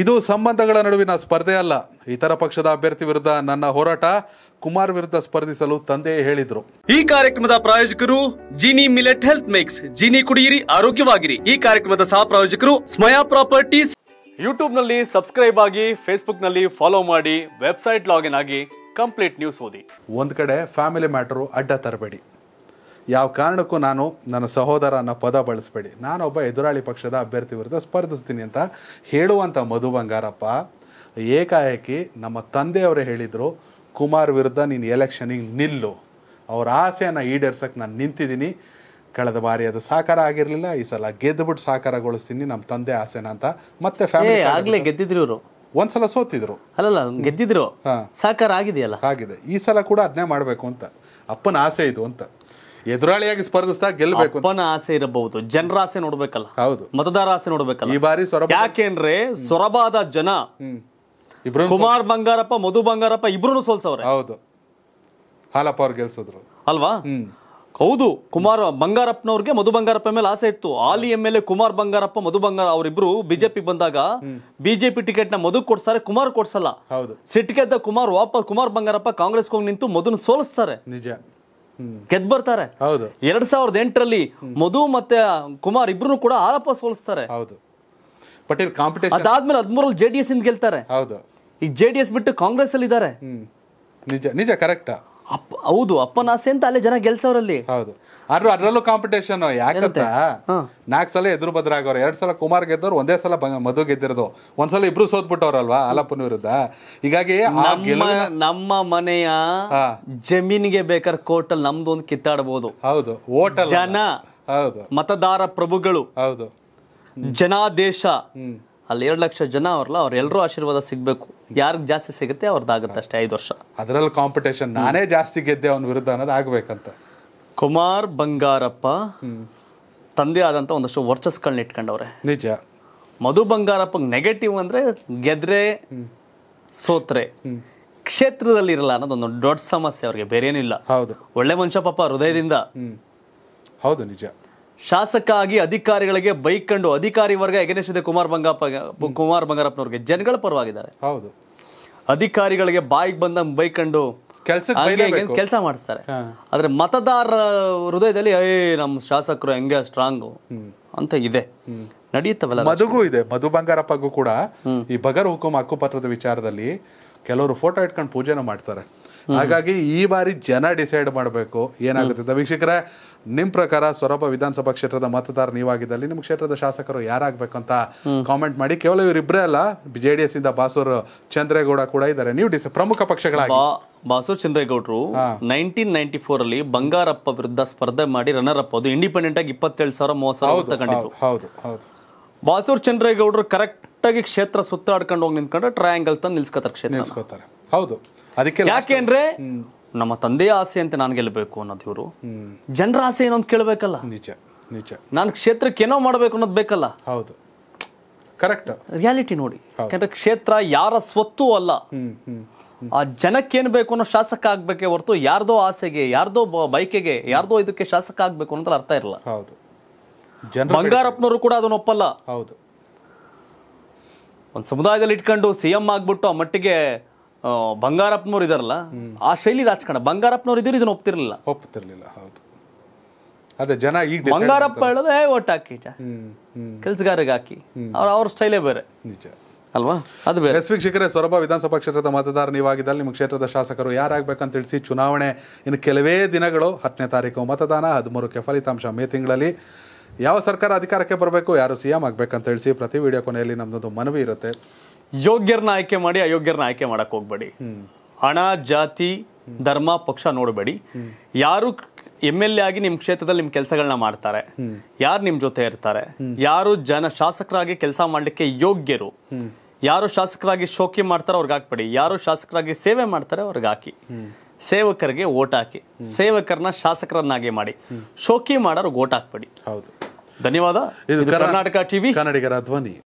ಇದು ಸಂಬಂಧಗಳ ನಡುವಿನ ಸ್ಪರ್ಧೆ ಅಲ್ಲ ಇತರ ಪಕ್ಷದ ಅಭ್ಯರ್ಥಿ ವಿರುದ್ಧ ನನ್ನ ಹೋರಾಟ ಕುಮಾರ್ ವಿರುದ್ಧ ಸ್ಪರ್ಧಿಸಲು ತಂದೆ ಹೇಳಿದ್ರು ಈ ಕಾರ್ಯಕ್ರಮದ ಪ್ರಾಯೋಜಕರು Gini millet health mix Gini ಕುಡಿಯಿರಿ ಆರೋಗ್ಯವಾಗಿರಿ ಈ ಕಾರ್ಯಕ್ರಮದ ಸಹ ಪ್ರಾಯೋಜಕರು ಸ್ಮಯಾ ಪ್ರಾಪರ್ಟೀಸ್ ಯೂಟ್ಯೂಬ್ ನಲ್ಲಿ ಸಬ್ಸ್ಕ್ರೈಬ್ ಆಗಿ ಫೇಸ್ಬುಕ್ ನಲ್ಲಿ ಫಾಲೋ ಮಾಡಿ ವೆಬ್ಸೈಟ್ ಲಾಗಿನ್ ಆಗಿ ಕಂಪ್ಲೀಟ್ ನ್ಯೂಸ್ ಓದಿ ಒಂದ್ ಕಡೆ ಫ್ಯಾಮಿಲಿ ಮ್ಯಾಟರ್ ಅಡ್ಡ ತರಬೇಡಿ ಯಾವ ಕಾರಣಕ್ಕೂ ನಾನು ನನ್ನ ಸಹೋದರ ಅನ್ನೋ ಪದ ಬಳಸಬೇಡಿ ನಾನೊಬ್ಬ ಎದುರಾಳಿ ಪಕ್ಷದ ಅಭ್ಯರ್ಥಿ ವಿರುದ್ಧ ಸ್ಪರ್ಧಿಸ್ತೀನಿ ಅಂತ ಹೇಳುವಂಥ ಮಧು ಬಂಗಾರಪ್ಪ ಏಕಾಏಕಿ ನಮ್ಮ ತಂದೆಯವರೇ ಹೇಳಿದರು ಕುಮಾರ್ ವಿರುದ್ಧ ನೀನು ಎಲೆಕ್ಷನಿಗೆ ನಿಲ್ಲು ಅವ್ರ ಆಸೆಯನ್ನು ಈಡೇರ್ಸೋಕ್ಕೆ ನಾನು ನಿಂತಿದ್ದೀನಿ ಕಳೆದ ಬಾರಿ ಅದು ಸಾಕಾರ ಆಗಿರಲಿಲ್ಲ ಈ ಸಲ ಗೆದ್ದುಬಿಟ್ಟು ಸಾಕಾರಗೊಳಿಸ್ತೀನಿ ನಮ್ಮ ತಂದೆ ಆಸೆನ ಅಂತ ಮತ್ತೆ ಫ್ಯಾಮಿಲಿ ಆಗಲೇ ಗೆದ್ದಿದ್ರು ಇವರು ಒಂದ್ಸಲ ಸೋತಿದ್ರು ಅಲ್ಲಲ್ಲ ಗೆದ್ದಿದ್ರು ಸಾಕಾರ ಆಗಿದೆಯಲ್ಲ ಆಗಿದೆ ಈ ಸಲ ಕೂಡ ಅದನ್ನೇ ಮಾಡಬೇಕು ಅಂತ ಅಪ್ಪನ ಆಸೆ ಇದು ಅಂತ ಎದುರಾಳಿಯಾಗಿ ಸ್ಪರ್ಧಿಸ್ತಾ ಗೆಲ್ಲಬೇಕು ಅಪ್ಪನ ಆಸೆ ಇರಬಹುದು ಜನರ ಆಸೆ ನೋಡ್ಬೇಕಲ್ಲ ಹೌದು ಮತದಾರ ಆಸೆ ನೋಡ್ಬೇಕಲ್ಲ ಈ ಬಾರಿ ಸೊರಬ ಯಾಕೆಂದ್ರೆ ಸೊರಬಾದ ಜನ ಇಬ್ರು ಕುಮಾರ್ ಬಂಗಾರಪ್ಪ ಮಧು ಬಂಗಾರಪ್ಪ ಇಬ್ರು ಸೋಲ್ಸವ್ರೆ ಹೌದು ಹಾಲಪ್ಪ ಅವ್ರು ಗೆಲ್ಸಿದ್ರು ಅಲ್ವಾ ಹೌದು ಕುಮಾರ್ ಬಂಗಾರಪ್ಪನವ್ರಿಗೆ ಮಧು ಬಂಗಾರಪ್ಪ ಮೇಲೆ ಆಸೆ ಇತ್ತು ಆಲಿ M L A Kumar Bangarappa Madhu Bangara ಅವರಿಬ್ರು ಬಿಜೆಪಿ ಬಂದಾಗ ಬಿಜೆಪಿ ಟಿಕೆಟ್ ನ ಮಧು ಕೊಡ್ಸಾರೆ ಕುಮಾರ್ ಕೊಡ್ಸಲ್ಲ ಹೌದು ಸಿಟ್ ಕುಮಾರ್ ವಾಪಸ್ ಕುಮಾರ್ ಬಂಗಾರಪ್ಪ ಕಾಂಗ್ರೆಸ್ ಹೋಗಿ ನಿಂತು ಮಧುನ ಸೋಲಿಸ್ತಾರೆ ನಿಜ ಗೆದ್ ಬರ್ತಾರೆ ಎರಡ್ ಸಾವಿರದ ಎಂಟರಲ್ಲಿ ಮಧು ಮತ್ತೆ ಕುಮಾರ್ ಇಬ್ರು ಕೂಡ ಆರೋಪ ಸೋಲಿಸ್ತಾರೆ ಹೌದು ಪಟೇಲ್ ಕಾಂಪಿಟೇಷನ್ ಅದಾದ್ಮೇಲೆ ಹದಿಮೂರಲ್ಲಿ ಜೆ ಡಿ ಎಸ್ ಇಂದ ಗೆಲ್ತಾರೆ ಹೌದು ಈ ಜೆ ಡಿ ಎಸ್ ಬಿಟ್ಟು ಕಾಂಗ್ರೆಸ್ ಅಲ್ಲಿ ಇದ್ದಾರೆ ನಿಜ ನಿಜ ಕರೆಕ್ಟ್ ಹೌದು ಅಪ್ಪನಾಸೆ ಅಂತ ಅಲ್ಲೇ ಜನ ಗೆಲ್ಸವ್ರಲ್ಲಿ ಹೌದು ಆದ್ರೂ ಅದ್ರಲ್ಲೂ ಕಾಂಪಿಟೇಷನ್ ಯಾಕಂತ ನಾಲ್ಕ್ ಸಲ ಎದುರು ಬದ್ರಾಗೋರು ಎರಡ್ ಸಲ ಕುಮಾರ್ ಗೆದ್ದವ್ರು ಒಂದೇ ಸಲ ಮಧು ಗೆದ್ದಿರೋದು ಒಂದ್ಸಲ ಇಬ್ರು ಸೋತ್ಬಿಟ್ಟವ್ರಲ್ವಾ ಅಲಪ್ಪನ ವಿರುದ್ಧ ಹೀಗಾಗಿ ನಮ್ಮ ಮನೆಯ ಜಮೀನಿಗೆ ಬೇಕಾದ್ರೆ ಕೋರ್ಟ್ ಅಲ್ಲಿ ನಮ್ದು ಒಂದು ಕಿತ್ತಾಡಬಹುದು ಹೌದು ಓಟ ಜನ ಹೌದು ಮತದಾರ ಪ್ರಭುಗಳು ಹೌದು ಜನಾದೇಶ ಅಲ್ಲಿ ಎರಡು ಲಕ್ಷ ಜನ ಅವ್ರಲ್ಲ ಅವ್ರ ಎಲ್ರೂ ಆಶೀರ್ವಾದ ಸಿಗ್ಬೇಕು ಯಾರಿಗೆ ಜಾಸ್ತಿ ಸಿಗುತ್ತೆ ಅವ್ರದ್ದಾಗುತ್ತೆ ಅಷ್ಟೇ ಐದು ವರ್ಷ ಅದರಲ್ಲಿ ಕಾಂಪಿಟೇಷನ್ ನಾನೇ ಜಾಸ್ತಿ ಗೆದ್ದೆ ಅವನ ವಿರುದ್ಧ ಅನ್ನೋದು ಆಗ್ಬೇಕಂತ ಕುಮಾರ್ ಬಂಗಾರಪ್ಪ ತಂದೆ ಆದಂತ ಒಂದಷ್ಟು ವರ್ಚಸ್ಗಳನ್ನ ಇಟ್ಕೊಂಡವ್ರೆ ನಿಜ ಮಧು ಬಂಗಾರಪ್ಪ ನೆಗೆಟಿವ್ ಅಂದ್ರೆ ಗೆದ್ರೆ ಸೋತ್ರೆ ಕ್ಷೇತ್ರದಲ್ಲಿ ಇರಲ್ಲ ಅನ್ನೋದೊಂದು ದೊಡ್ಡ ಸಮಸ್ಯೆ ಅವ್ರಿಗೆ ಬೇರೇನಿಲ್ಲ ಹೌದು ಒಳ್ಳೆ ಮನುಷ್ಯ ಪಾಪ ಹೃದಯದಿಂದ ಹೌದು ನಿಜ ಶಾಸಕ ಆಗಿ ಅಧಿಕಾರಿಗಳಿಗೆ ಬೈಕ್ ಕಂಡು ಅಧಿಕಾರಿ ವರ್ಗ ಎಗನೆಸ್ಟ್ ಕುಮಾರ್ ಬಂಗಾರಪ್ಪ ಕುಮಾರ್ ಬಂಗಾರಪ್ಪನವ್ರಿಗೆ ಜನಗಳ ಪರವಾಗಿದ್ದಾರೆ ಹೌದು ಅಧಿಕಾರಿಗಳಿಗೆ ಬಾಯಿಗೆ ಬಂದ ಬೈಕ್ ಕಂಡು ಕೆಲಸ ಮಾಡಿಸ್ತಾರೆ ಆದ್ರೆ ಮತದಾರರ ಹೃದಯದಲ್ಲಿ ಐ ನಮ್ಮ ಶಾಸಕರು ಹೆಂಗೆ ಸ್ಟ್ರಾಂಗು ಅಂತ ಇದೆ ನಡೆಯುತ್ತವಲ್ಲ ಮಧುಗೂ ಇದೆ ಮಧು ಬಂಗಾರಪ್ಪಗೂ ಕೂಡ ಈ ಬಗರ್ ಹುಕುಂ ಹಕ್ಕುಪತ್ರದ ವಿಚಾರದಲ್ಲಿ ಕೆಲವರು ಫೋಟೋ ಇಟ್ಕೊಂಡು ಪೂಜೆನ ಮಾಡ್ತಾರೆ ಹಾಗಾಗಿ ಈ ಬಾರಿ ಜನ ಡಿಸೈಡ್ ಮಾಡಬೇಕು ಏನಾಗುತ್ತೆ ವೀಕ್ಷಕರೇ ನಿಮ್ ಪ್ರಕಾರ ಸೊರಬ ವಿಧಾನಸಭಾ ಕ್ಷೇತ್ರದ ಮತದಾರ ನೀವಾಗಿದ್ದಲ್ಲಿ ನಿಮ್ಮ ಕ್ಷೇತ್ರದ ಶಾಸಕರು ಯಾರಾಗಬೇಕು ಅಂತ ಕಾಮೆಂಟ್ ಮಾಡಿ ಕೇವಲ ಇವರಿಬ್ಬರೇ ಅಲ್ಲ ಜೆಡಿಎಸ್ ಇಂದ ಬಾಸೂರು ಚಂದ್ರೇಗೌಡ ಕೂಡ ಇದ್ದಾರೆ ನೀವು ಡಿಸೈಡ್ ಪ್ರಮುಖ ಪಕ್ಷಗಳಾಗಿ ಬಾಸೂರ್ ಚಂದ್ರೇಗೌಡರು ನೈನ್ಟೀನ್ ನೈನ್ಟಿ ಫೋರ್ ಅಲ್ಲಿ ಬಂಗಾರಪ್ಪ ವಿರುದ್ಧ ಸ್ಪರ್ಧೆ ಮಾಡಿ ರನ್ನರ್ ಅಪ್ ಅದು ಇಂಡಿಪೆಂಡೆಂಟ್ ಆಗಿ ಇಪ್ಪತ್ತೇಳು ಸಾವಿರ ಮೂವತ್ತು ಸಾವಿರ ತಗೊಂಡಿದ್ರು ಹೌದು ಹೌದು ಬಾಸೂರ್ ಚಂದ್ರೇಗೌಡರು ಆಗಿ ಕ್ಷೇತ್ರ ಸುತ್ತಾಡ್ಕೊಂಡು ಹೋಗಿ ನಿಂತ್ಕೊಂಡು ಟ್ರಯಾಂಗಲ್ ತಂದು ನಿಲ್ಸ್ಕೋತಾರೆ ಕ್ಷೇತ್ರ ನಿಲ್ಸ್ಕೋತಾರೆ ಹೌದು ಅದಕ್ಕೆ ಯಾಕೆಂದ್ರೆ ನಮ್ಮ ತಂದೆಯ ಆಸೆ ಅಂತ ನಾನು ಗೆಲ್ಲಬೇಕು ಅನ್ನೋದು ಇವರು ಜನರ ಆಸೆ ಏನೋ ಅಂತ ಕೇಳಬೇಕಲ್ಲ ನಿಜ ನಿಜ ನಾನು ಕ್ಷೇತ್ರಕ್ಕೆ ಏನೋ ಮಾಡಬೇಕು ಅನ್ನೋದು ಬೇಕಲ್ಲ ಹೌದು ಕರೆಕ್ಟ್ ರಿಯಾಲಿಟಿ ನೋಡಿ ಯಾಕಂದ್ರೆ ಕ್ಷೇತ್ರ ಯಾರ ಸ್ವತ್ತು ಅಲ್ಲ ಆ ಜನಕ್ಕೇನು ಬೇಕು ಅನ್ನೋ ಶಾಸಕ ಆಗ್ಬೇಕೆ ಹೊರತು ಯಾರ್ದೋ ಆಸೆಗೆ ಯಾರ್ದೋ ಬೈಕೆಗೆ ಯಾರ್ದೋ ಇದಕ್ಕೆ ಶಾಸಕ ಆಗ್ಬೇಕು ಅನ್ನೋದ್ರ ಅರ್ಥ ಇರಲ್ಲ ಹೌದು ಬಂಗಾರಪ್ಪನವರು ಕೂಡ ಅದನ್ನ ಒಪ್ಪಲ್ಲ ಹೌದು ಒಂದು ಸಮುದಾಯದಲ್ಲಿ ಇಟ್ಕೊಂಡು ಸಿ ಎಂ ಆಗ್ಬಿಟ್ಟು ಆ ಮಟ್ಟಿಗೆ ಬಂಗಾರಪ್ಪನವ್ರು ಇದಾರಲ್ಲ ಆ ಶೈಲಿ ರಾಜಕಾರಣ ಬಂಗಾರಪ್ಪನವ್ರು ಇದ್ರು ಇದನ್ನ ಒಪ್ತಿರ್ಲಿಲ್ಲ ಒಪ್ತಿರ್ಲಿಲ್ಲ ಹೌದು ಅದೇ ಜನ ಈಗ ಬಂಗಾರಪ್ಪ ಹೇಳೋದು ಏ ಓಟ್ ಹಾಕಿ ಕೆಲ್ಸಗಾರಿಗೆ ಹಾಕಿ ಅವ್ರ ಅವ್ರ ಸ್ಟೈಲೇ ಬೇರೆ ನಿಜ ಅಲ್ವಾ ಅದು ಬೇರೆ ಎಸ್ ಸೊರಬ ವಿಧಾನಸಭಾ ಕ್ಷೇತ್ರದ ಮತದಾರ ನೀವಾಗಿದ್ದಲ್ಲಿ ನಿಮ್ಮ ಕ್ಷೇತ್ರದ ಶಾಸಕರು ಯಾರಾಗಬೇಕಂತ ತಿಳಿಸಿ ಚುನಾವಣೆ ಇನ್ನು ಕೆಲವೇ ದಿನಗಳು ಹತ್ತನೇ ತಾರೀಕು ಮತದಾನ ಹದಿಮೂರಕ್ಕೆ ಫಲಿತಾಂಶ ಮೇ ತಿಂಗಳಲ್ಲಿ ಯಾವ ಸರ್ಕಾರ ಅಧಿಕಾರಕ್ಕೆ ಬರಬೇಕು ಯಾರು ಸಿ ಎಂ ಆಗಬೇಕಂತ ತಿಳಿಸಿ ಪ್ರತಿ ವಿಡಿಯೋ ಕೊನೆಯಲ್ಲಿ ನಮ್ಮದೊಂದು ಮನವಿ ಇರುತ್ತೆ ಯೋಗ್ಯರನ್ನ ಆಯ್ಕೆ ಮಾಡಿ ಅಯೋಗ್ಯರನ್ನ ಆಯ್ಕೆ ಮಾಡಕ್ ಹೋಗ್ಬೇಡಿ ಹಣ ಜಾತಿ ಧರ್ಮ ಪಕ್ಷ ನೋಡಬೇಡಿ ಯಾರು ಎಮ್ ಎಲ್ ಎ ಆಗಿ ನಿಮ್ ಕ್ಷೇತ್ರದಲ್ಲಿ ನಿಮ್ ಕೆಲಸಗಳನ್ನ ಮಾಡ್ತಾರೆ ಯಾರು ನಿಮ್ ಜೊತೆ ಇರ್ತಾರೆ ಯಾರು ಜನ ಶಾಸಕರಾಗಿ ಕೆಲಸ ಮಾಡ್ಲಿಕ್ಕೆ ಯೋಗ್ಯರು ಯಾರು ಶಾಸಕರಾಗಿ ಶೋಕಿ ಮಾಡ್ತಾರೆ ಅವ್ರಿಗೆ ಹಾಕ್ಬೇಡಿ ಯಾರು ಶಾಸಕರಾಗಿ ಸೇವೆ ಮಾಡ್ತಾರೆ ಅವ್ರಿಗೆ ಹಾಕಿ ಸೇವಕರಿಗೆ ಓಟ್ ಹಾಕಿ ಸೇವಕರನ್ನ ಶಾಸಕರನ್ನಾಗಿ ಮಾಡಿ ಶೋಕಿ ಮಾಡೋರ್ಗೆ ಓಟ್ ಹಾಕ್ಬೇಡಿ ಹೌದು ಧನ್ಯವಾದ ಇದು ಕರ್ನಾಟಕ ಟಿವಿ ಕನ್ನಡಿಗರ ಧ್ವನಿ